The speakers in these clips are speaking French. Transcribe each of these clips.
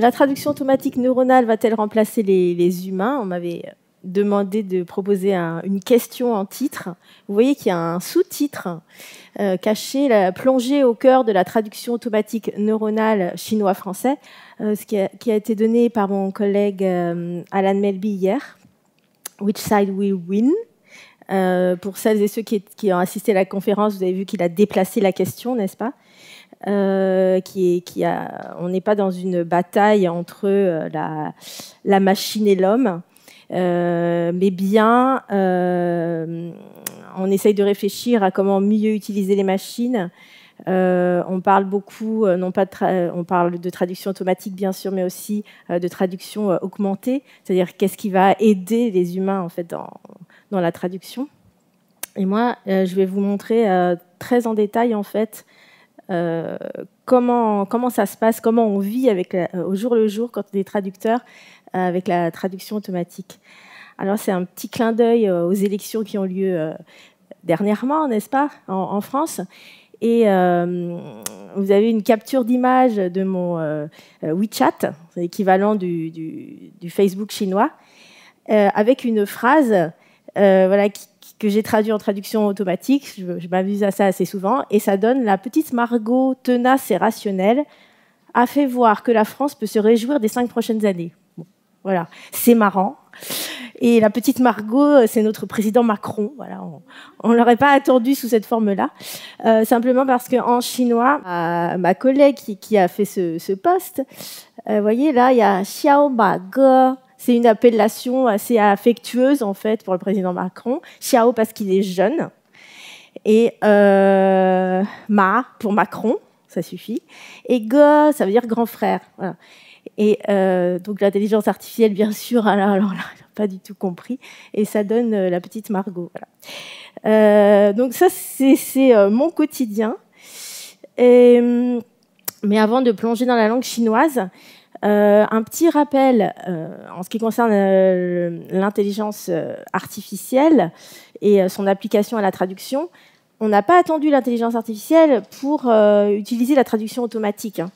La traduction automatique neuronale va-t-elle remplacer les, humains On m'avait euh, demandé de proposer une question en titre. Vous voyez qu'il y a un sous-titre euh, caché, plongé au cœur de la traduction automatique neuronale chinois-français, euh, ce qui a, été donné par mon collègue Alan Melby hier. Which side will win pour celles et ceux qui, ont assisté à la conférence, vous avez vu qu'il a déplacé la question, n'est-ce pas euh, on n'est pas dans une bataille entre euh, la, machine et l'homme, euh, mais bien on essaye de réfléchir à comment mieux utiliser les machines. on parle beaucoup, non pas de on parle de traduction automatique bien sûr, mais aussi de traduction augmentée, c'est-à-dire qu'est-ce qui va aider les humains en fait dans, dans la traduction. Et moi, je vais vous montrer très en détail en fait euh, comment, comment ça se passe, comment on vit avec euh, au jour le jour quand on est traducteur euh, avec la traduction automatique. Alors c'est un petit clin d'œil aux élections qui ont lieu dernièrement, n'est-ce pas, en, France. Et vous avez une capture d'image de mon WeChat, l'équivalent du, Facebook chinois, avec une phrase voilà, qui, que j'ai traduit en traduction automatique. Je, je m'amuse à ça assez souvent. Et ça donne la petite Margot tenace et rationnelle a fait voir que la France peut se réjouir des cinq prochaines années. voilà, c'est marrant. Et la petite Margot, euh, c'est notre président Macron. Voilà, on ne l'aurait pas attendu sous cette forme-là. Euh, simplement parce qu'en chinois, ma collègue qui, a fait ce, poste, euh, vous voyez là, il y a Xiao Ma Ge. C'est une appellation assez affectueuse, en fait, pour le président Macron. Xiao, parce qu'il est jeune. Et euh, Ma, pour Macron, ça suffit. Et Go, ça veut dire grand frère. Et euh, donc l'intelligence artificielle, bien sûr, alors, alors pas du tout compris. Et ça donne euh, la petite Margot. donc ça, c'est mon quotidien. Hum, mais avant de plonger dans la langue chinoise, euh, un petit rappel euh, en ce qui concerne euh, l'intelligence artificielle et son application à la traduction. On n'a pas attendu l'intelligence artificielle pour utiliser la traduction automatique. Hein.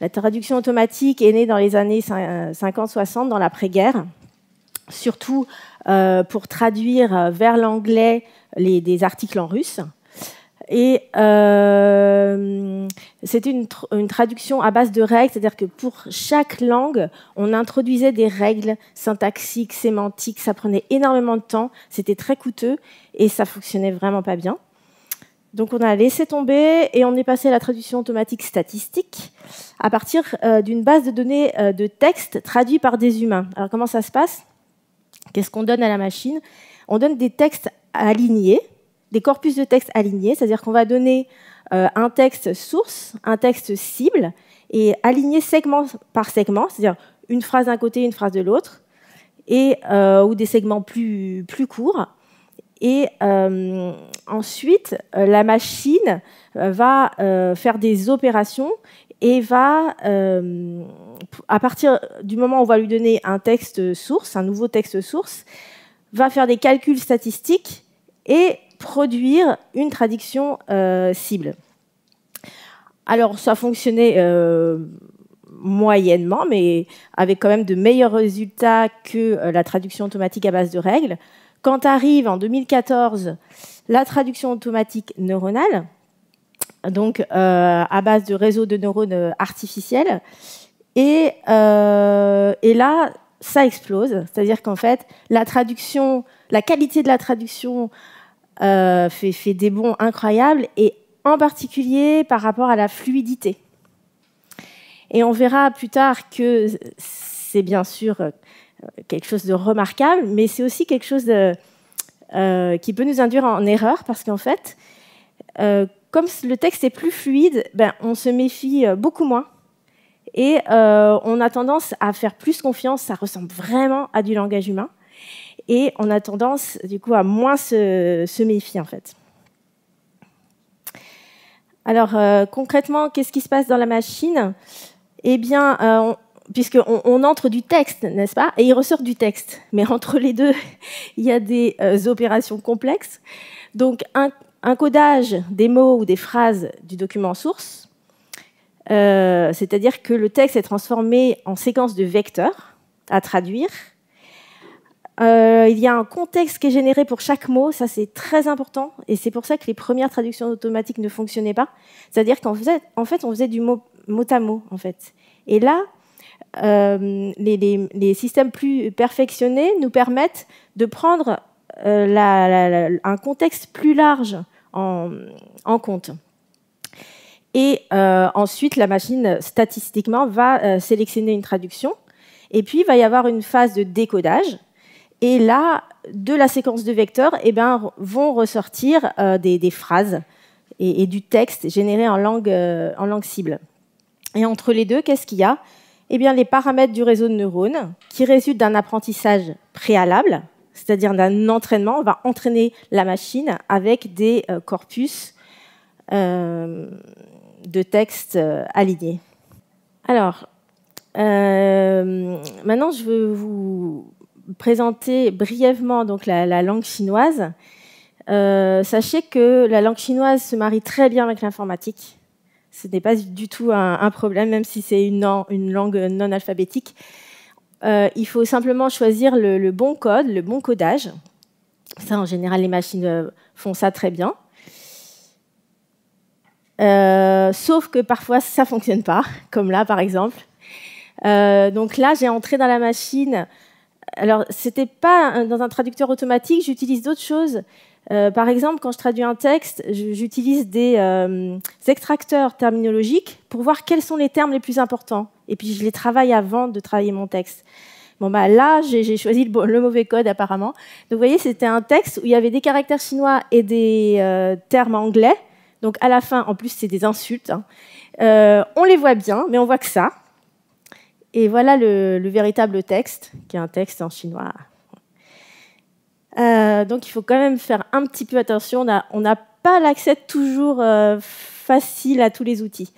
La traduction automatique est née dans les années 50-60, dans l'après-guerre, surtout pour traduire vers l'anglais des articles en russe. Et euh, c'était une, traduction à base de règles, c'est-à-dire que pour chaque langue, on introduisait des règles syntaxiques, sémantiques, ça prenait énormément de temps, c'était très coûteux et ça fonctionnait vraiment pas bien. Donc on a laissé tomber et on est passé à la traduction automatique statistique à partir euh, d'une base de données euh, de textes traduits par des humains. Alors comment ça se passe Qu'est-ce qu'on donne à la machine On donne des textes alignés, des corpus de textes alignés, c'est-à-dire qu'on va donner euh, un texte source, un texte cible, et aligner segment par segment, c'est-à-dire une phrase d'un côté, une phrase de l'autre, et euh, ou des segments plus, plus courts. Et euh, ensuite, la machine va faire des opérations et va, à partir du moment où on va lui donner un texte source, un nouveau texte source, va faire des calculs statistiques et produire une traduction euh, cible. Alors, ça fonctionnait euh, moyennement, mais avec quand même de meilleurs résultats que euh, la traduction automatique à base de règles. Quand arrive en 2014 la traduction automatique neuronale, donc à base de réseaux de neurones artificiels, et, là, ça explose. C'est-à-dire qu'en fait, la traduction, la qualité de la traduction euh, fait, des bons incroyables, et en particulier par rapport à la fluidité. Et on verra plus tard que c'est bien sûr euh, quelque chose de remarquable, mais c'est aussi quelque chose euh, qui peut nous induire en erreur, parce qu'en fait, comme le texte est plus fluide, ben, on se méfie beaucoup moins. Et on a tendance à faire plus confiance, ça ressemble vraiment à du langage humain et on a tendance du coup à moins se, méfier en fait. Alors euh, concrètement, qu'est-ce qui se passe dans la machine Eh bien, euh, puisque on, puisqu'on entre du texte, n'est-ce pas Et il ressort du texte. Mais entre les deux, il y a des euh, opérations complexes. Donc un, codage des mots ou des phrases du document source, c'est-à-dire que le texte est transformé en séquence de vecteurs à traduire, euh, il y a un contexte qui est généré pour chaque mot, ça c'est très important, et c'est pour ça que les premières traductions automatiques ne fonctionnaient pas. C'est-à-dire qu'en fait, on faisait du mot, mot à mot, en fait. Et là, euh, les, systèmes plus perfectionnés nous permettent de prendre euh, un contexte plus large en compte. Et ensuite, la machine statistiquement va sélectionner une traduction, et puis il va y avoir une phase de décodage et là, de la séquence de vecteurs, eh ben, vont ressortir euh, des, phrases et, du texte généré en langue, euh, en langue cible. Et entre les deux, qu'est-ce qu'il y a eh bien, Les paramètres du réseau de neurones qui résultent d'un apprentissage préalable, c'est-à-dire d'un entraînement. On va entraîner la machine avec des euh, corpus de textes alignés. Alors, maintenant, je veux vous présenter brièvement donc la, langue chinoise, euh, sachez que la langue chinoise se marie très bien avec l'informatique. Ce n'est pas du tout un, problème, même si c'est une, langue non alphabétique. Euh, il faut simplement choisir le, bon code, le bon codage. Ça, en général, les machines euh, font ça très bien. sauf que parfois, ça fonctionne pas, comme là, par exemple. donc là, j'ai entré dans la machine alors, c'était pas dans un traducteur automatique, j'utilise d'autres choses. Euh, par exemple, quand je traduis un texte, j'utilise des, euh, extracteurs terminologiques pour voir quels sont les termes les plus importants. Et puis, je les travaille avant de travailler mon texte. Bon, bah là, j'ai choisi le, mauvais code apparemment. Donc, vous voyez, c'était un texte où il y avait des caractères chinois et des euh, termes anglais. Donc, à la fin, en plus, c'est des insultes. Hein. on les voit bien, mais on voit que ça. Et voilà le, véritable texte, qui est un texte en chinois. Euh, donc il faut quand même faire un petit peu attention, on n'a pas l'accès toujours euh, facile à tous les outils.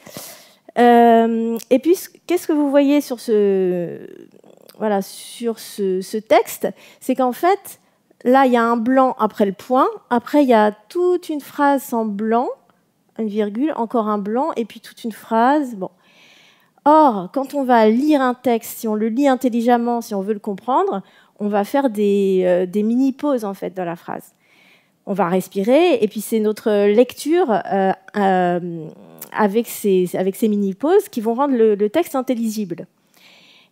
Euh, et puis, qu'est-ce que vous voyez sur ce, voilà, sur ce, ce texte C'est qu'en fait, là, il y a un blanc après le point, après, il y a toute une phrase en blanc, une virgule, encore un blanc, et puis toute une phrase. Bon. Or, quand on va lire un texte, si on le lit intelligemment, si on veut le comprendre, on va faire des, euh, mini-pauses en fait dans la phrase. On va respirer et puis c'est notre lecture euh, euh, avec ces, avec ces mini-pauses qui vont rendre le, texte intelligible.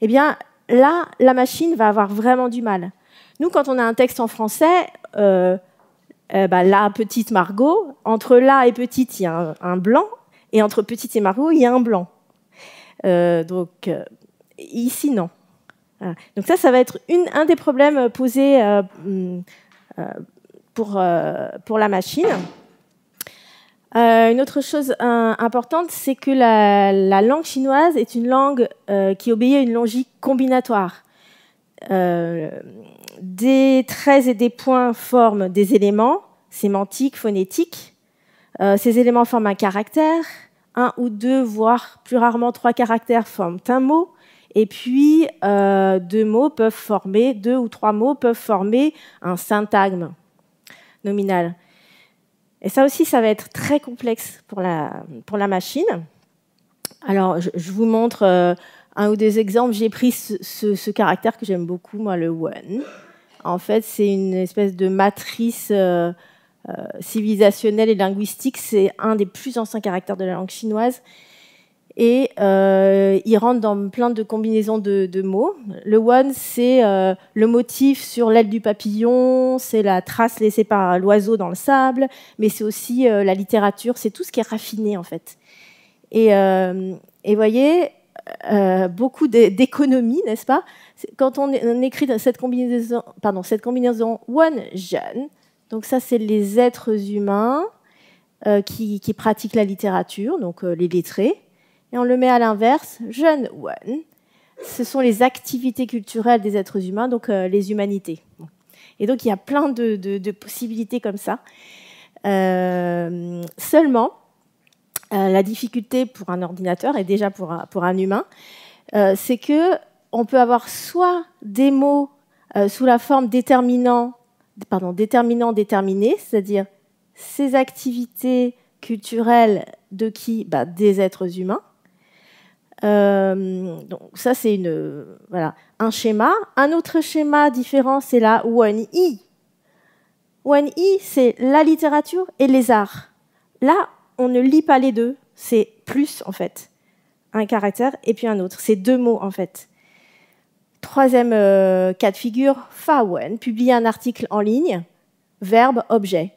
Eh bien, là, la machine va avoir vraiment du mal. Nous, quand on a un texte en français, bah, la petite Margot, entre la et petite, il y a un blanc, et entre petite et Margot, il y a un blanc. Euh, donc, euh, ici, non. Donc ça, ça va être un des problèmes posés euh, pour, pour la machine. une autre chose importante, c'est que la, la, langue chinoise est une langue qui obéit à une logique combinatoire. des traits et des points forment des éléments sémantiques, phonétiques. ces éléments forment un caractère un ou deux, voire plus rarement trois caractères forment un mot. Et puis, euh, deux mots peuvent former, deux ou trois mots peuvent former un syntagme nominal. Et ça aussi, ça va être très complexe pour la, pour la machine. Alors, je, vous montre euh, un ou deux exemples. J'ai pris ce, caractère que j'aime beaucoup, moi, le one. En fait, c'est une espèce de matrice. Euh, euh, civilisationnel et linguistique. C'est un des plus anciens caractères de la langue chinoise. Et euh, il rentre dans plein de combinaisons de, mots. Le one, c'est euh, le motif sur l'aile du papillon, c'est la trace laissée par l'oiseau dans le sable, mais c'est aussi la littérature, c'est tout ce qui est raffiné en fait. Et, euh, voyez, beaucoup d'économies, n'est-ce pas Quand on, écrit cette combinaison, pardon, cette combinaison one jeune, donc ça, c'est les êtres humains euh, qui, pratiquent la littérature, donc euh, les lettrés. Et on le met à l'inverse, jeune one, ce sont les activités culturelles des êtres humains, donc euh, les humanités. Et donc il y a plein de, possibilités comme ça. seulement, la difficulté pour un ordinateur et déjà pour un, pour un humain, c'est que on peut avoir soit des mots sous la forme déterminant pardon, déterminant déterminé, c'est-à-dire ces activités culturelles de qui bah, Des êtres humains. Euh, donc ça c'est une voilà un schéma. Un autre schéma différent c'est la one i. One i c'est la littérature et les arts. Là on ne lit pas les deux, c'est plus en fait un caractère et puis un autre. C'est deux mots en fait. Troisième euh, cas de figure, Fawen, publie un article en ligne, verbe, objet.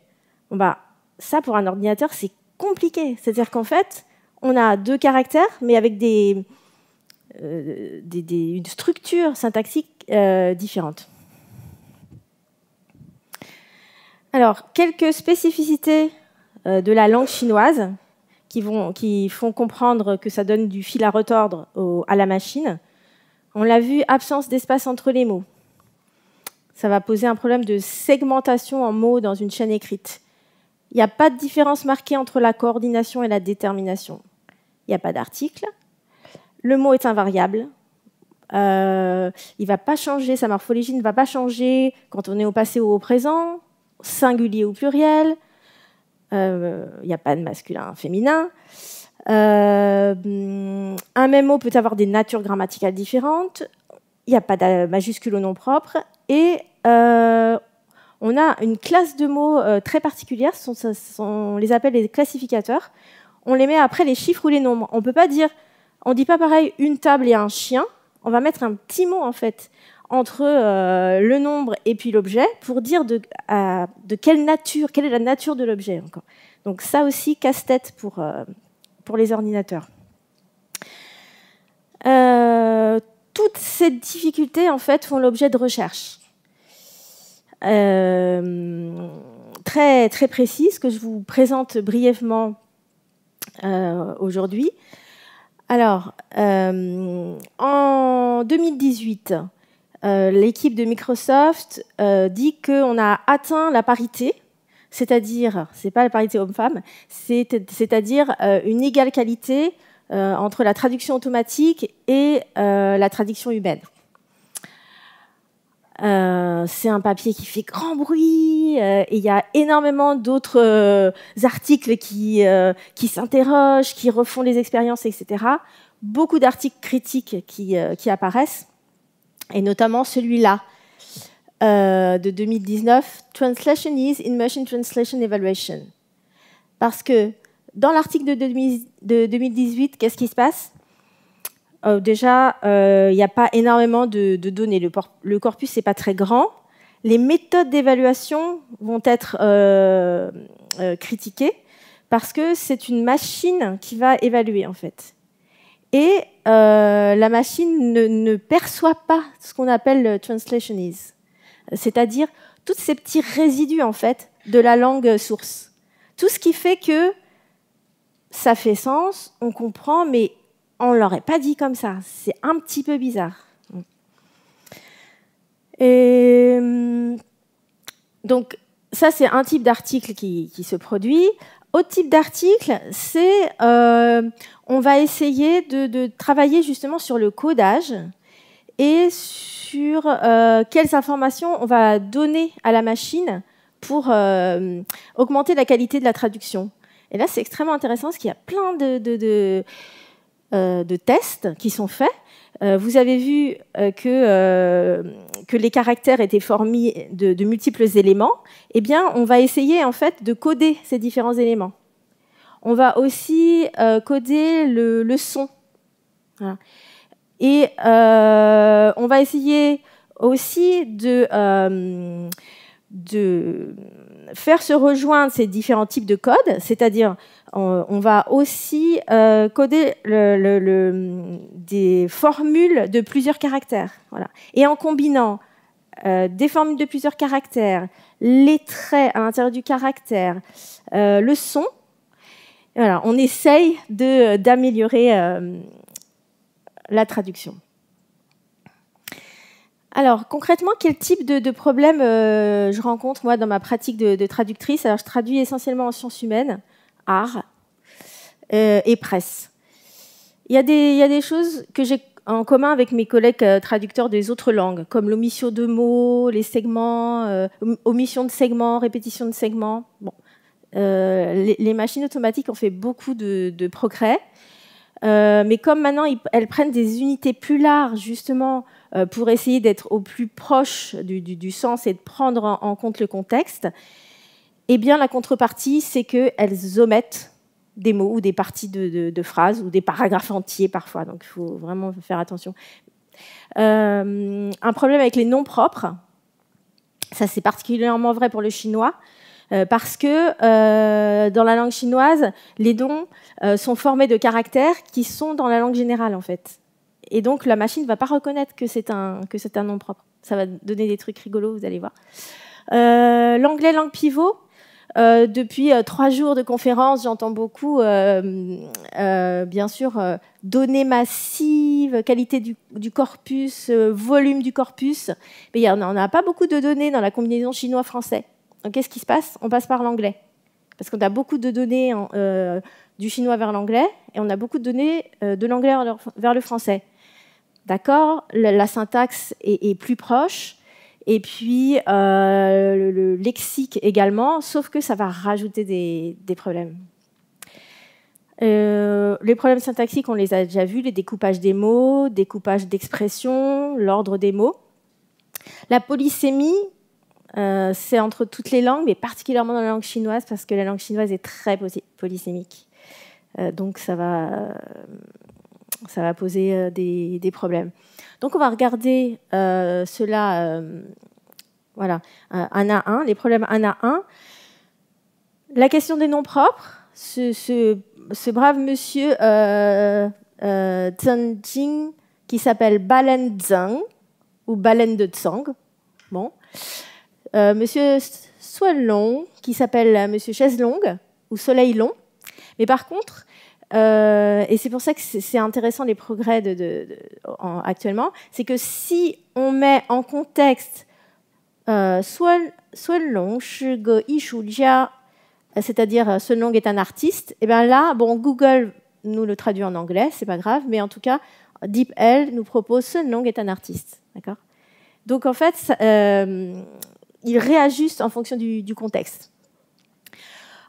bah, ça, pour un ordinateur, c'est compliqué. C'est-à-dire qu'en fait, on a deux caractères, mais avec des, euh, une structure syntaxique euh, différente. Alors, quelques spécificités de la langue chinoise qui, vont, qui, font comprendre que ça donne du fil à retordre à la machine. On l'a vu, absence d'espace entre les mots. Ça va poser un problème de segmentation en mots dans une chaîne écrite. Il n'y a pas de différence marquée entre la coordination et la détermination. Il n'y a pas d'article. Le mot est invariable. Euh, il va pas changer, sa morphologie ne va pas changer quand on est au passé ou au présent, singulier ou pluriel. Euh, il n'y a pas de masculin, féminin. Euh, un même mot peut avoir des natures grammaticales différentes. Il n'y a pas de majuscule au nom propre. Et euh, on a une classe de mots euh, très particulière. sont, on les appelle les classificateurs. On les met après les chiffres ou les nombres. On peut pas dire, on dit pas pareil une table et un chien. On va mettre un petit mot en fait entre le nombre et puis l'objet pour dire de, de, quelle nature, quelle est la nature de l'objet. Donc ça aussi casse-tête pour pour les ordinateurs. Euh, toutes ces difficultés, en fait, font l'objet de recherches euh, très, très précises que je vous présente brièvement euh, aujourd'hui. Alors, en 2018, l'équipe de Microsoft dit qu'on a atteint la parité c'est-à-dire, c'est pas la parité homme-femme, c'est-à-dire euh, une égale qualité euh, entre la traduction automatique et euh, la traduction humaine. c'est un papier qui fait grand bruit et il y a énormément d'autres articles qui, qui s'interrogent, qui refont les expériences, etc. Beaucoup d'articles critiques qui, qui apparaissent, et notamment celui-là, euh, de 2019, Translation is in machine Translation Evaluation. Parce que dans l'article de, 2018, qu'est-ce qui se passe euh, Déjà, il euh, n'y a pas énormément de, données. Le, corpus n'est pas très grand. Les méthodes d'évaluation vont être critiquées parce que c'est une machine qui va évaluer en fait. Et la machine ne, perçoit pas ce qu'on appelle translation is c'est-à-dire tous ces petits résidus en fait de la langue source. Tout ce qui fait que ça fait sens, on comprend, mais on ne l'aurait pas dit comme ça. C'est un petit peu bizarre. donc, ça, c'est un type d'article qui, se produit. Autre type d'article, c'est euh, on va essayer de, travailler justement sur le codage et sur euh, quelles informations on va donner à la machine pour euh, augmenter la qualité de la traduction. Et là, c'est extrêmement intéressant parce qu'il y a plein de, de, euh, tests qui sont faits. vous avez vu que, que les caractères étaient formés de, multiples éléments. Eh bien, on va essayer en fait de coder ces différents éléments. On va aussi coder le, le son. Voilà. Et euh, on va essayer aussi euh, de, faire se rejoindre ces différents types de codes, c'est-à-dire on, va aussi euh, coder des formules de plusieurs caractères. Voilà. Et en combinant des formules de plusieurs caractères, les traits à l'intérieur du caractère, le son. Voilà, on essaye d'améliorer la traduction. Alors concrètement, quel type de, problème euh, je rencontre moi dans ma pratique de, traductrice Alors je traduis essentiellement en sciences humaines, art euh, et presse. Il y, a des, choses que j'ai en commun avec mes collègues euh, traducteurs des autres langues, comme l'omission de mots, les segments, omission de segments, répétition de segments. Bon. Les, machines automatiques ont fait beaucoup de, de progrès. Euh, mais comme maintenant, elles prennent des unités plus larges, justement, euh, pour essayer d'être au plus proche du, sens et de prendre en, compte le contexte, eh bien, la contrepartie, c'est qu'elles omettent des mots ou des parties de, phrases ou des paragraphes entiers parfois. Donc, il faut vraiment faire attention. Euh, un problème avec les noms propres, ça c'est particulièrement vrai pour le chinois. Euh, parce que euh, dans la langue chinoise, les dons euh, sont formés de caractères qui sont dans la langue générale, en fait. Et donc, la machine ne va pas reconnaître que c'est un, que c'est un nom propre. Ça va donner des trucs rigolos, vous allez voir. Euh, l'anglais, langue pivot. depuis trois jours de conférence, j'entends beaucoup, bien sûr, données massives, qualité du, du corpus, volume du corpus. Mais il n'y en a pas beaucoup de données dans la combinaison chinois-français qu'est-ce qui se passe On passe par l'anglais. Parce qu'on a beaucoup de données euh, du chinois vers l'anglais et on a beaucoup de données euh, de l'anglais vers le français. D'accord la, syntaxe est, plus proche. Et puis, euh, le, lexique également, sauf que ça va rajouter des, problèmes. les problèmes syntaxiques, on les a déjà vus, les découpages des mots, découpages d'expressions, l'ordre des mots. La polysémie, euh, c'est entre toutes les langues, mais particulièrement dans la langue chinoise, parce que la langue chinoise est très polysémique. Euh, donc ça va, poser euh, des, problèmes. Donc on va regarder cela voilà, un à un, les problèmes un à un. La question des noms propres, ce, brave monsieur euh, Jing qui s'appelle Balen Zheng ou Balen de Zhang. Bon euh, Monsieur Soilong, qui s'appelle euh, Monsieur Longue ou Soleil Long. Mais par contre, euh, et c'est pour ça que c'est intéressant les progrès de, actuellement, c'est que si on met en contexte euh, Long, c'est-à-dire euh, Soilong est un artiste, et eh bien là, bon, Google nous le traduit en anglais, c'est pas grave, mais en tout cas, DeepL nous propose Soilong est un artiste. D'accord Donc en fait, il réajuste en fonction du, contexte.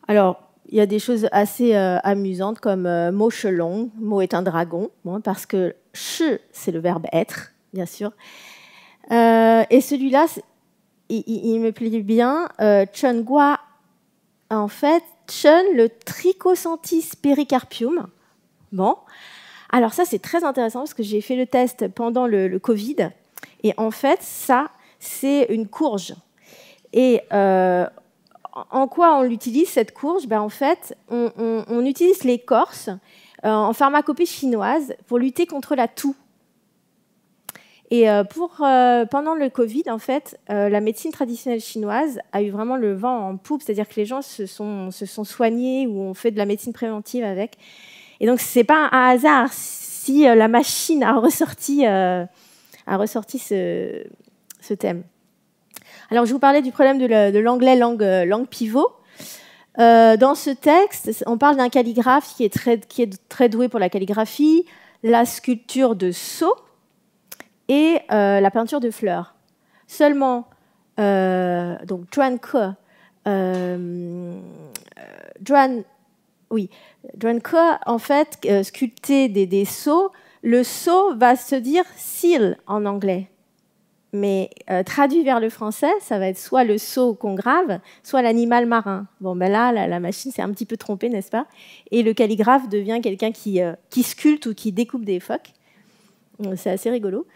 Alors, il y a des choses assez euh, amusantes comme euh, Mo long, mot est un dragon, hein, parce que che, c'est le verbe être, bien sûr. Euh, et celui-là, il, me plaît bien. Euh, chun Gua, en fait, chun », le Trichocentis pericarpium. Bon. Alors, ça, c'est très intéressant parce que j'ai fait le test pendant le, le Covid. Et en fait, ça, c'est une courge. Et euh, en quoi on l'utilise, cette courge ben, En fait, on, utilise l'écorce euh, en pharmacopée chinoise pour lutter contre la toux. Et euh, pour, pendant le Covid, en fait, la médecine traditionnelle chinoise a eu vraiment le vent en poupe, c'est-à-dire que les gens se sont, soignés ou ont fait de la médecine préventive avec. Et donc, ce n'est pas un hasard si la machine a ressorti, a ressorti ce thème. Alors, je vous parlais du problème de l'anglais langue, euh, pivot. Euh, dans ce texte, on parle d'un calligraphe qui est, très, qui est très doué pour la calligraphie, la sculpture de sceaux et euh, la peinture de fleurs. Seulement, euh, donc, Juan Juan, oui, Juan en fait, sculpter des, des sceaux. Le sceau va se dire seal en anglais. Mais euh, traduit vers le français, ça va être soit le sceau qu'on grave, soit l'animal marin. Bon, ben là, la, machine s'est un petit peu trompée, n'est-ce pas Et le calligraphe devient quelqu'un euh, qui, sculpte ou qui découpe des phoques. Euh, c'est assez rigolo.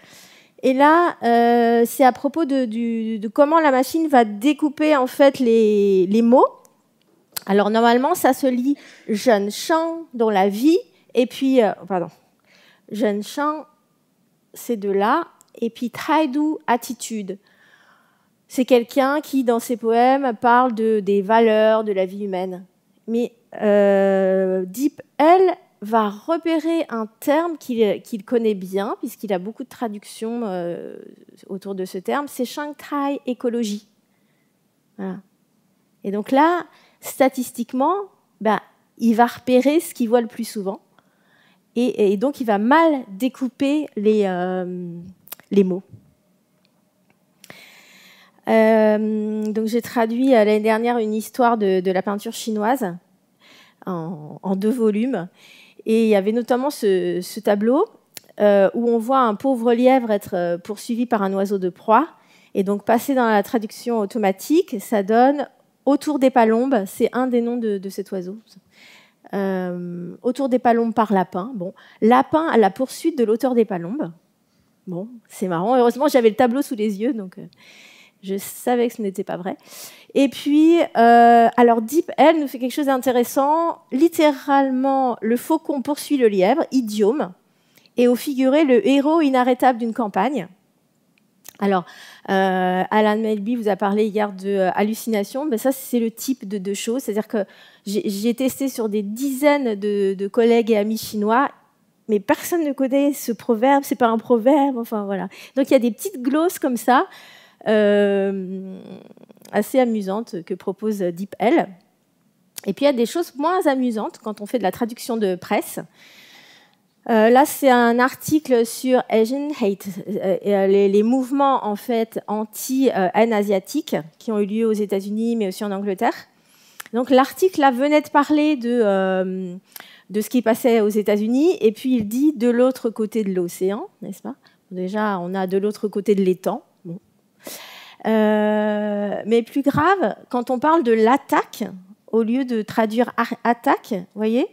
Et là, c'est à propos de, comment la machine va découper en fait les, les mots. Alors normalement, ça se lit jeune chant dans la vie, et puis, pardon, jeune chant, c'est de là, et puis Traidu Attitude. C'est quelqu'un qui, dans ses poèmes, parle de, des valeurs de la vie humaine. Mais euh, Deep, elle, va repérer un terme qu'il connaît bien, puisqu'il a beaucoup de traductions euh, autour de ce terme, c'est Shanghai écologie. Et donc là, statistiquement, ben il va repérer ce qu'il voit le plus souvent. Et, donc, il va mal découper les, euh, les mots. Euh, donc j'ai traduit euh, l'année dernière une histoire de, la peinture chinoise en, deux volumes. Et il y avait notamment ce, tableau euh, où on voit un pauvre lièvre être poursuivi par un oiseau de proie. Et donc passé dans la traduction automatique, ça donne Autour des palombes, c'est un des noms de, cet oiseau. autour des palombes par lapin. Bon, lapin à la poursuite de l'auteur des palombes. Bon, c'est marrant. Heureusement, j'avais le tableau sous les yeux, donc euh, je savais que ce n'était pas vrai. Et puis, euh, alors Deep L nous fait quelque chose d'intéressant. Littéralement, le faucon poursuit le lièvre, idiome, et au figuré, le héros inarrêtable d'une campagne. Alors, euh, Alan Melby vous a parlé hier de hallucinations. hallucination. ça, c'est le type de, choses. C'est-à-dire que j'ai testé sur des dizaines de collègues et amis chinois mais personne ne connaît ce proverbe, c'est pas un proverbe, enfin voilà. Donc il y a des petites glosses comme ça, euh, assez amusantes, que propose DeepL. Et puis il y a des choses moins amusantes quand on fait de la traduction de presse. Euh, là, c'est un article sur Asian hate, euh, les, les, mouvements en fait anti-asiatiques qui ont eu lieu aux États-Unis, mais aussi en Angleterre. Donc l'article là venait de parler de de ce qui passait aux États-Unis, et puis il dit de l'autre côté de l'océan, n'est-ce pas Déjà, on a de l'autre côté de l'étang. Bon. Euh, mais plus grave, quand on parle de l'attaque, au lieu de traduire attaque, vous voyez,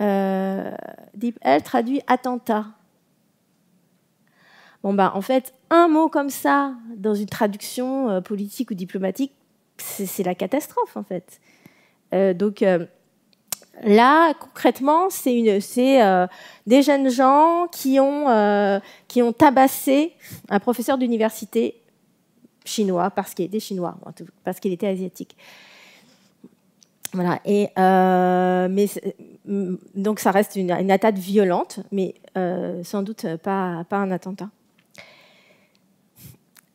euh, Deep traduit attentat. Bon, bah, en fait, un mot comme ça, dans une traduction euh, politique ou diplomatique, c'est la catastrophe, en fait. Euh, donc, Là, concrètement, c'est euh, des jeunes gens euh, qui ont, tabassé un professeur d'université chinois parce qu'il était chinois, parce qu'il était asiatique. Euh, mm, donc ça reste une, attaque violente, mais sans doute pas, pas un attentat.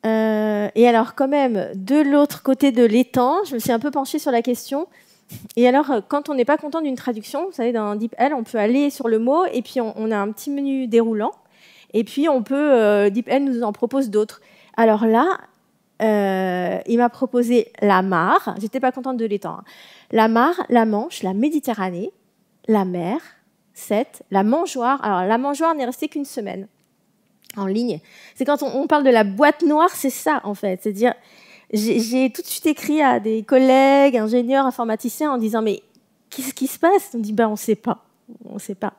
et alors quand même, de l'autre côté de l'étang, je me suis un peu penchée sur la question et alors, euh, quand on n'est pas content d'une traduction, vous savez, dans DeepL, on peut aller sur le mot et puis on, a un petit menu déroulant. Et puis, on peut, euh, DeepL nous en propose d'autres. Alors là, euh, il m'a proposé la mare, j'étais pas contente de l'étang, hein. la mare, la Manche, la Méditerranée, la mer, 7, la mangeoire. Alors la mangeoire n'est restée qu'une semaine en ligne. C'est quand on, on, parle de la boîte noire, c'est ça en fait. C'est dire j'ai tout de suite écrit à des collègues, ingénieurs, informaticiens en disant mais qu'est-ce qui se passe On dit ben on sait pas, on sait pas.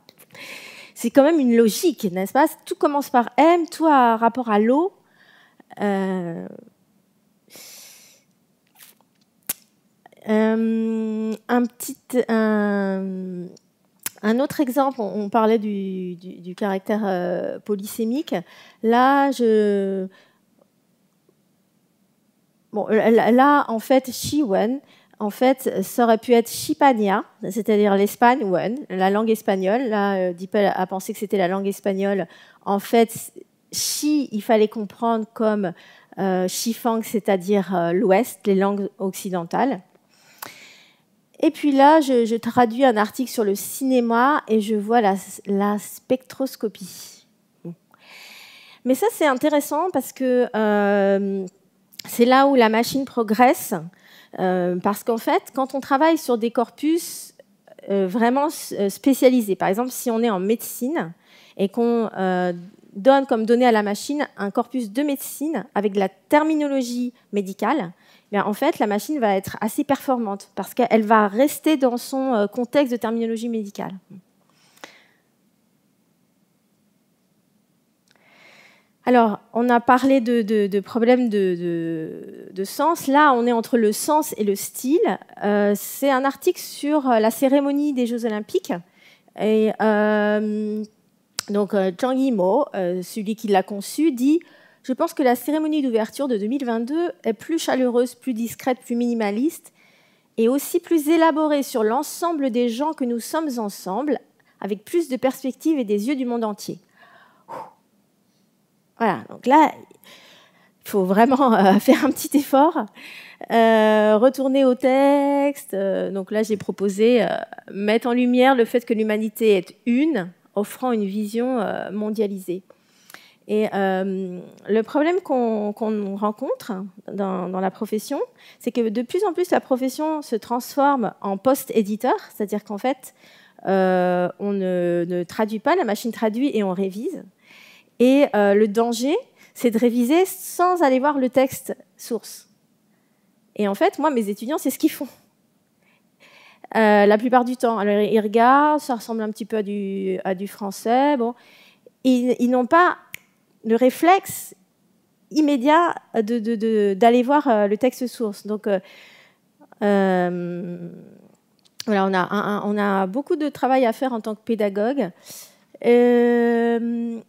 C'est quand même une logique, n'est-ce pas Tout commence par M, tout a rapport à l'eau. Euh, euh, un petit un, autre exemple, on, parlait du, caractère euh, polysémique. Là, je là, en fait, Xiwen, en fait, ça aurait pu être Chipania, c'est-à-dire l'Espagne, Wen, la langue espagnole. Là, euh, Dippel a pensé que c'était la langue espagnole. En fait, Xi, il fallait comprendre comme xifang, euh, c'est-à-dire euh, l'Ouest, les langues occidentales. Et puis là, je, traduis un article sur le cinéma et je vois la, spectroscopie. Mais ça, c'est intéressant parce que c'est là où la machine progresse, euh, parce qu'en fait, quand on travaille sur des corpus euh, vraiment euh, spécialisés, par exemple si on est en médecine et qu'on donne comme donnée à la machine un corpus de médecine avec de la terminologie médicale, en fait, la machine va être assez performante parce qu'elle va rester dans son contexte de terminologie médicale. Alors, on a parlé de, problèmes de, sens. Là, on est entre le sens et le style. Euh, c'est un article sur euh, la cérémonie des Jeux Olympiques. Et euh, donc, Zhang Yimou, celui qui l'a conçu, dit Je pense que la cérémonie d'ouverture de 2022 est plus chaleureuse, plus discrète, plus minimaliste et aussi plus élaborée sur l'ensemble des gens que nous sommes ensemble, avec plus de perspectives et des yeux du monde entier. Voilà, donc là, il faut vraiment euh, faire un petit effort, euh, retourner au texte. Euh, donc là, j'ai proposé mettre en lumière le fait que l'humanité est une, offrant une vision mondialisée. Et le problème qu'on rencontre dans, la profession, c'est que de plus en plus la profession se transforme en post-éditeur, c'est-à-dire qu'en fait, on ne, traduit pas, la machine traduit et on révise. Et euh, le danger, c'est de réviser sans aller voir le texte source. Et en fait, moi, mes étudiants, c'est ce qu'ils font. Euh, la plupart du temps. Alors, ils regardent, ça ressemble un petit peu à du, à du français. Bon. Ils, n'ont pas le réflexe immédiat d'aller de, voir euh, le texte source. Donc, voilà, on a, on a beaucoup de travail à faire en tant que pédagogue. Euh,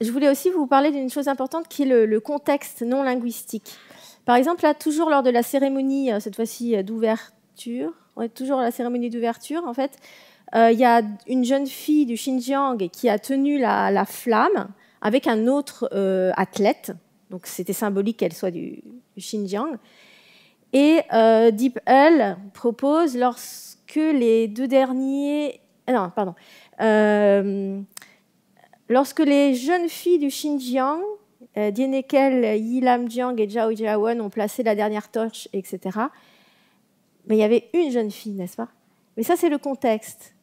je voulais aussi vous parler d'une chose importante qui est le, contexte non linguistique. Par exemple, là, toujours lors de la cérémonie, euh, cette fois-ci euh, d'ouverture, on est toujours à la cérémonie d'ouverture, en fait, euh, il y a une jeune fille du Xinjiang qui a tenu la, flamme avec un autre athlète. Donc, c'était symbolique qu'elle soit du, Xinjiang. Et Deep L propose, lorsque les deux derniers. Ah non, pardon. Lorsque les jeunes filles du Xinjiang, euh, Dienekel, Yi et Zhao Jiawen ont placé la dernière torche, etc., ben, il y avait une jeune fille, n'est-ce pas Mais ça, c'est le contexte.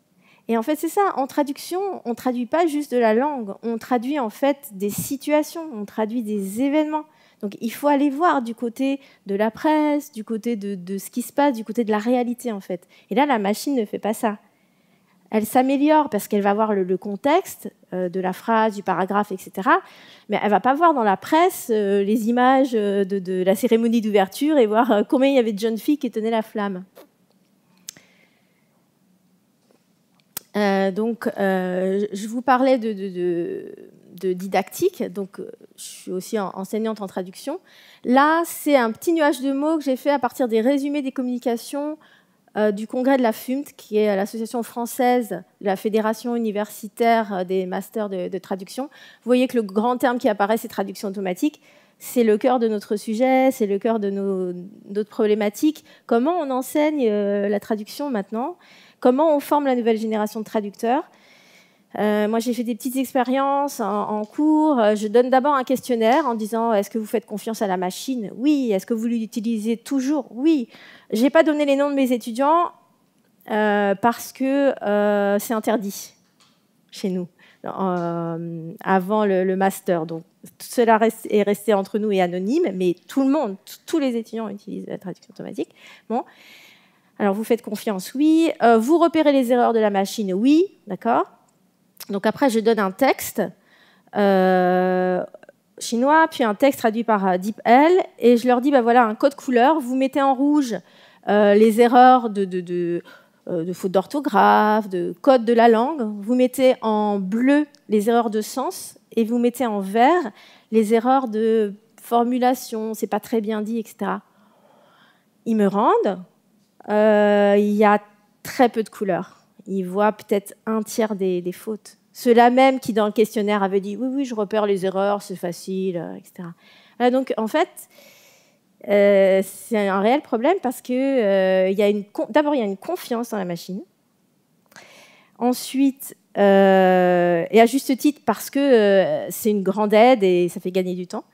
Et en fait, c'est ça. En traduction, on ne traduit pas juste de la langue, on traduit en fait des situations, on traduit des événements. Donc il faut aller voir du côté de la presse, du côté de, ce qui se passe, du côté de la réalité en fait. Et là, la machine ne fait pas ça elle s'améliore parce qu'elle va voir le, contexte euh, de la phrase, du paragraphe, etc. Mais elle va pas voir dans la presse euh, les images euh, de, la cérémonie d'ouverture et voir combien il y avait de jeunes filles qui tenaient la flamme. donc, je vous parlais de, de, didactique, donc je suis aussi enseignante en traduction. Là, c'est un petit nuage de mots que j'ai fait à partir des résumés des communications euh, du congrès de la FUMT, qui est l'association française de la Fédération universitaire euh, des masters de, traduction. Vous voyez que le grand terme qui apparaît, c'est traduction automatique c'est le cœur de notre sujet, c'est le cœur de nos, notre problématique. Comment on enseigne euh, la traduction maintenant Comment on forme la nouvelle génération de traducteurs euh, moi, j'ai fait des petites expériences en, cours. Euh, je donne d'abord un questionnaire en disant est-ce que vous faites confiance à la machine Oui. Est-ce que vous l'utilisez toujours Oui. J'ai pas donné les noms de mes étudiants euh, parce que c'est interdit chez nous avant le, le, master. Donc tout cela reste, est resté entre nous et anonyme, mais tout le monde, tous les étudiants utilisent la traduction automatique. Bon. Alors vous faites confiance, oui. vous repérez les erreurs de la machine, oui, d'accord. Donc après, je donne un texte euh, chinois, puis un texte traduit par euh, DeepL, et je leur dis, bah voilà, un code couleur, vous mettez en rouge euh, les erreurs de, de, d'orthographe, de code de la langue, vous mettez en bleu les erreurs de sens, et vous mettez en vert les erreurs de formulation, c'est pas très bien dit, etc. Ils me rendent, il y a très peu de couleurs ils voient peut-être un tiers des, fautes. Ceux-là même qui, dans le questionnaire, avaient dit oui, oui, je repère les erreurs, c'est facile, euh, etc. donc, en fait, euh, c'est un réel problème parce que euh, d'abord, il y a une confiance dans la machine. Ensuite, et à juste titre, parce que c'est une grande aide et ça fait gagner du temps.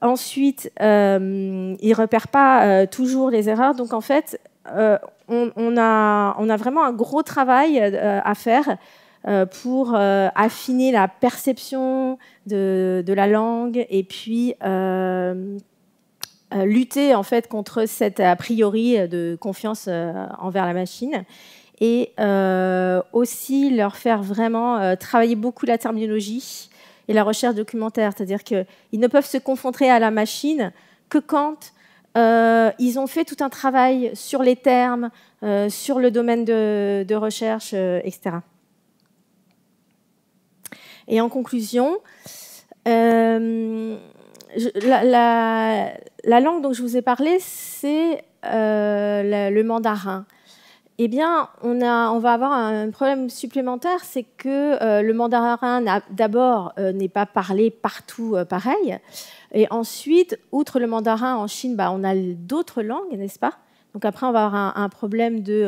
Ensuite, il ne repère pas toujours les erreurs. Donc, en fait, euh, on, a, vraiment un gros travail euh, à faire euh, pour affiner la perception de, la langue et puis lutter en fait contre cette a priori de confiance envers la machine et aussi leur faire vraiment travailler beaucoup la terminologie et la recherche documentaire, c'est-à-dire qu'ils ne peuvent se confronter à la machine que quand euh, ils ont fait tout un travail sur les termes, euh, sur le domaine de, recherche, euh, etc. Et en conclusion, la, langue dont je vous ai parlé, c'est le mandarin eh bien, on, va avoir un problème supplémentaire, c'est que euh, le mandarin, d'abord, euh, n'est pas parlé partout euh, pareil. Et ensuite, outre le mandarin en Chine, bah, on a d'autres langues, n'est-ce pas Donc après, on va avoir un, problème de,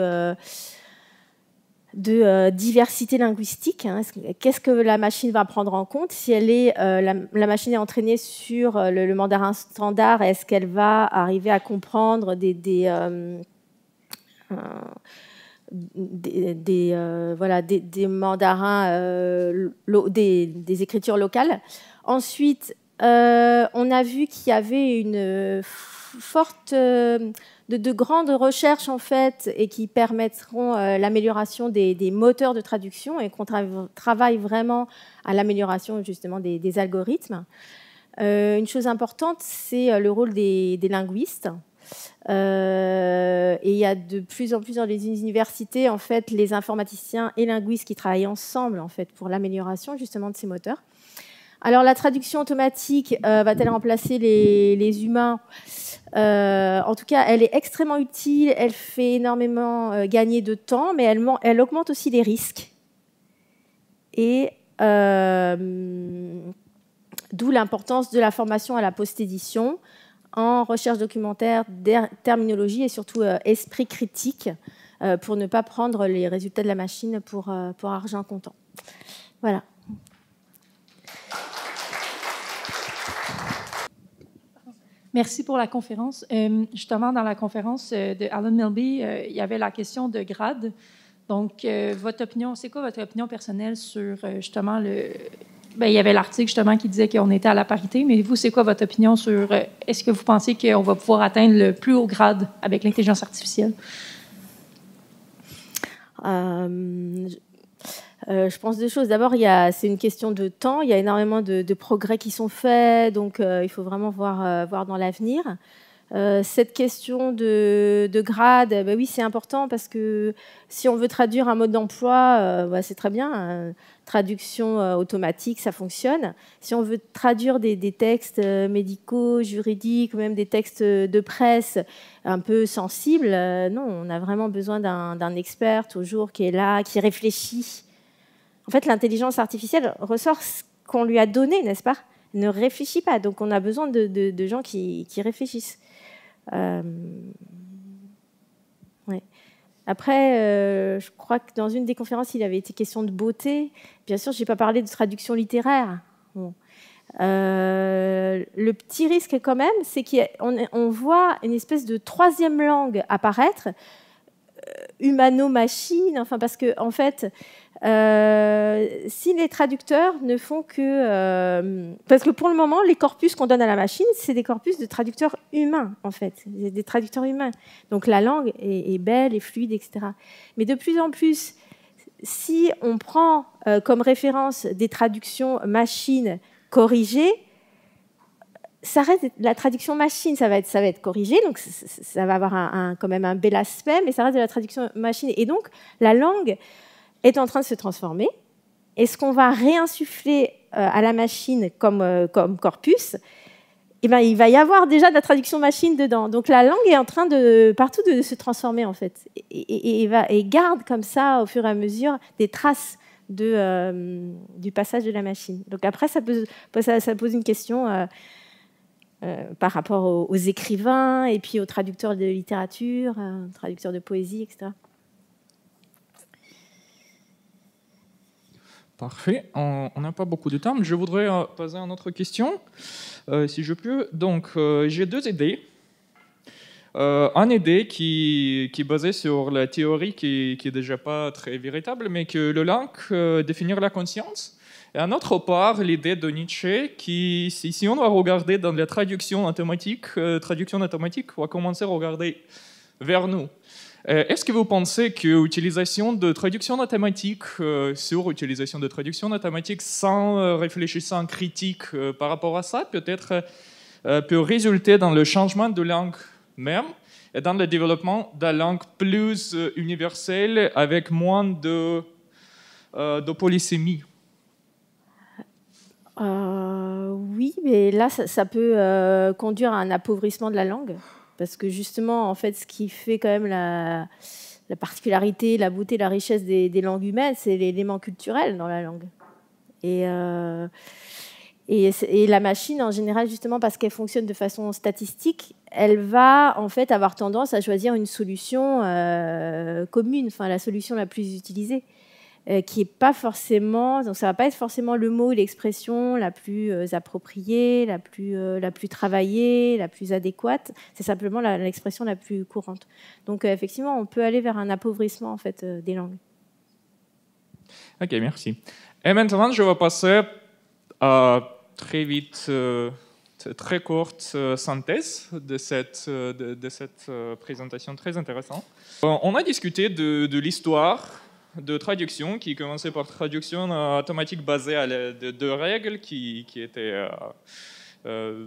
diversité linguistique. Hein. Qu'est-ce que la machine va prendre en compte Si elle est, la, machine est entraînée sur le, mandarin standard, est-ce qu'elle va arriver à comprendre des euh, des, euh, voilà, des, mandarins, euh, des, écritures locales. Ensuite, on a vu qu'il y avait une forte, de, grandes recherches en fait, et qui permettront l'amélioration des, moteurs de traduction et qu'on travaille vraiment à l'amélioration justement des, algorithmes. une chose importante, c'est le rôle des, linguistes euh, et il y a de plus en plus dans les universités, en fait, les informaticiens et linguistes qui travaillent ensemble, en fait, pour l'amélioration justement de ces moteurs. Alors la traduction automatique euh, va-t-elle remplacer les, humains euh, En tout cas, elle est extrêmement utile, elle fait énormément gagner de temps, mais elle, elle, augmente aussi les risques. Et d'où l'importance de la formation à la post-édition, en recherche documentaire, terminologie et surtout euh, esprit critique euh, pour ne pas prendre les résultats de la machine pour, euh, pour argent comptant. Voilà. Merci pour la conférence. justement, dans la conférence de Alan Milby, il y avait la question de grade. Donc, votre opinion, c'est quoi votre opinion personnelle sur justement le, ben, il y avait l'article justement qui disait qu'on était à la parité, mais vous, c'est quoi votre opinion sur euh, est-ce que vous pensez qu'on va pouvoir atteindre le plus haut grade avec l'intelligence artificielle? Euh, euh, je pense deux choses. D'abord, c'est une question de temps. Il y a énormément de, progrès qui sont faits, donc il faut vraiment voir dans l'avenir. Euh, cette question de, grade, bah oui, c'est important parce que si on veut traduire un mode d'emploi, euh, bah, c'est très bien. Hein. Traduction euh, automatique, ça fonctionne. Si on veut traduire des, textes médicaux, juridiques, ou même des textes de presse un peu sensibles, non, on a vraiment besoin d'un expert toujours qui est là, qui réfléchit. En fait, l'intelligence artificielle ressort ce qu'on lui a donné, n'est-ce pas ne réfléchit pas. Donc, on a besoin de, gens qui réfléchissent. Euh, ouais. Après, euh, je crois que dans une des conférences, il avait été question de beauté. Bien sûr, je n'ai pas parlé de traduction littéraire. Euh, le petit risque quand même, c'est qu'on on voit une espèce de troisième langue apparaître, humano-machine, enfin parce que en fait, euh, si les traducteurs ne font que... Euh, parce que pour le moment, les corpus qu'on donne à la machine, c'est des corpus de traducteurs humains, en fait, des traducteurs humains. Donc la langue est, belle, est fluide, etc. Mais de plus en plus, si on prend euh, comme référence des traductions machines corrigées, ça reste la traduction machine, ça va être, ça va être corrigé, donc ça va avoir quand même un bel aspect, mais ça reste de la traduction machine. Et donc, la langue est en train de se transformer. est ce qu'on va réinsuffler euh, à la machine comme, euh, corpus, eh ben, il va y avoir déjà de la traduction machine dedans. Donc la langue est en train de partout de se transformer en fait, et, et garde comme ça au fur et à mesure des traces euh, du passage de la machine. Donc après, ça pose, une question par rapport aux, aux, écrivains et puis aux traducteurs de littérature, traducteurs de poésie, etc. Parfait. On n'a pas beaucoup de temps, je voudrais euh, poser une autre question, euh, si je peux. Donc, euh, j'ai deux idées. une idée qui, qui, est basée sur la théorie qui, qui est déjà pas très véritable, mais que le langue définir la conscience. Et à autre part, l'idée de Nietzsche, qui, si, on doit regarder dans la traduction automatique, traduction automatique va commencer à regarder vers nous. Euh, est-ce que vous pensez que l'utilisation de traduction automatique euh, utilisation de traduction automatique euh, sans euh, réfléchissant réfléchir, sans critique par rapport à ça, peut-être peut résulter dans le changement de langue même et dans le développement de langue plus universelle avec moins de, polysémie Oui, mais là, ça peut conduire à un appauvrissement de la langue parce que justement, en fait, ce qui fait quand même la, particularité, la beauté, la richesse des, langues humaines, c'est l'élément culturel dans la langue. Et, euh, et, la machine, en général, justement, parce qu'elle fonctionne de façon statistique, elle va en fait avoir tendance à choisir une solution euh, commune, enfin la solution la plus utilisée. Euh, qui est pas forcément, donc ça va pas être forcément le mot, ou l'expression la plus euh, appropriée, la plus, euh, la plus travaillée, la plus adéquate. C'est simplement l'expression la, plus courante. Donc effectivement, on peut aller vers un appauvrissement en fait des langues. Ok, merci. Et maintenant, je vais passer à très vite, très courte synthèse de cette, de, cette présentation très intéressante. On a discuté de l'histoire de traduction qui commençait par traduction automatique basée à de deux règles qui, étaient, euh, euh,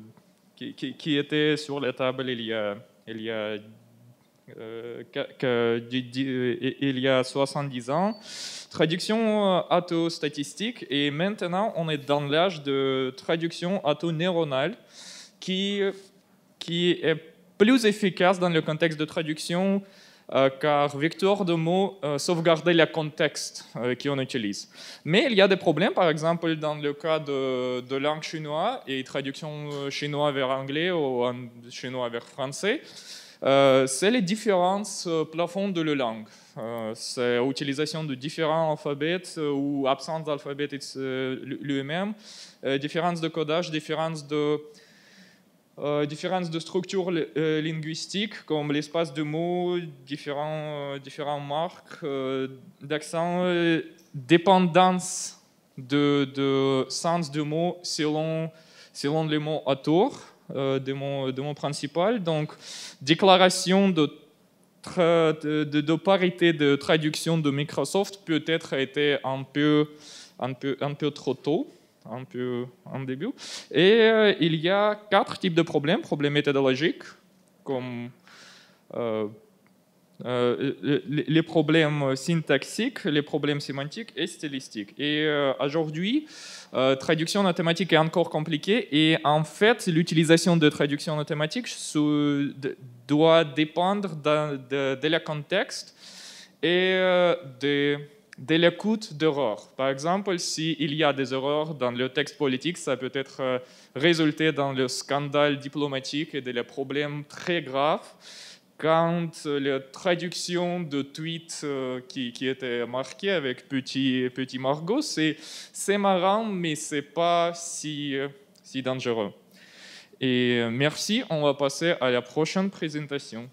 qui, sur la table il y a, il y a, euh, il y a 70 ans. Traduction auto-statistique et maintenant on est dans l'âge de traduction auto-neuronale qui, qui est plus efficace dans le contexte de traduction car Victor de mots sauvegarder le contexte qu'on utilise. Mais il y a des problèmes, par exemple, dans le cas de, langue chinoise et traduction chinoise vers anglais ou chinois vers français. c'est les différences euh, plafonds de la langue. c'est l'utilisation de différents alphabets ou absence d'alphabet lui-même, Différence de codage, différence de euh, Différence de structure euh, linguistique, comme l'espace de mots, différents, euh, différents marques d'accent, dépendance de, de, sens de mots selon, selon les mots à tour, des, mots, principaux. Donc, déclaration de, de, parité de traduction de Microsoft peut-être a été un peu, un peu, un peu trop tôt un peu en début. Et euh, il y a quatre types de problèmes. Problèmes méthodologiques, comme euh, euh, les problèmes syntaxiques, les problèmes sémantiques et stylistiques. Et aujourd'hui, traduction automatique est encore compliquée. Et en fait, l'utilisation de traduction automatique doit dépendre de, de la contexte et de de l'écoute d'erreurs. Par exemple, s'il y a des erreurs dans le texte politique, ça peut être euh, résulté dans le scandale diplomatique et des problèmes très graves quand euh, la traduction de tweets euh, qui, qui était marquée avec petit, petit Margot, c'est, c'est marrant, mais c'est pas si, si dangereux. Et merci, on va passer à la prochaine présentation.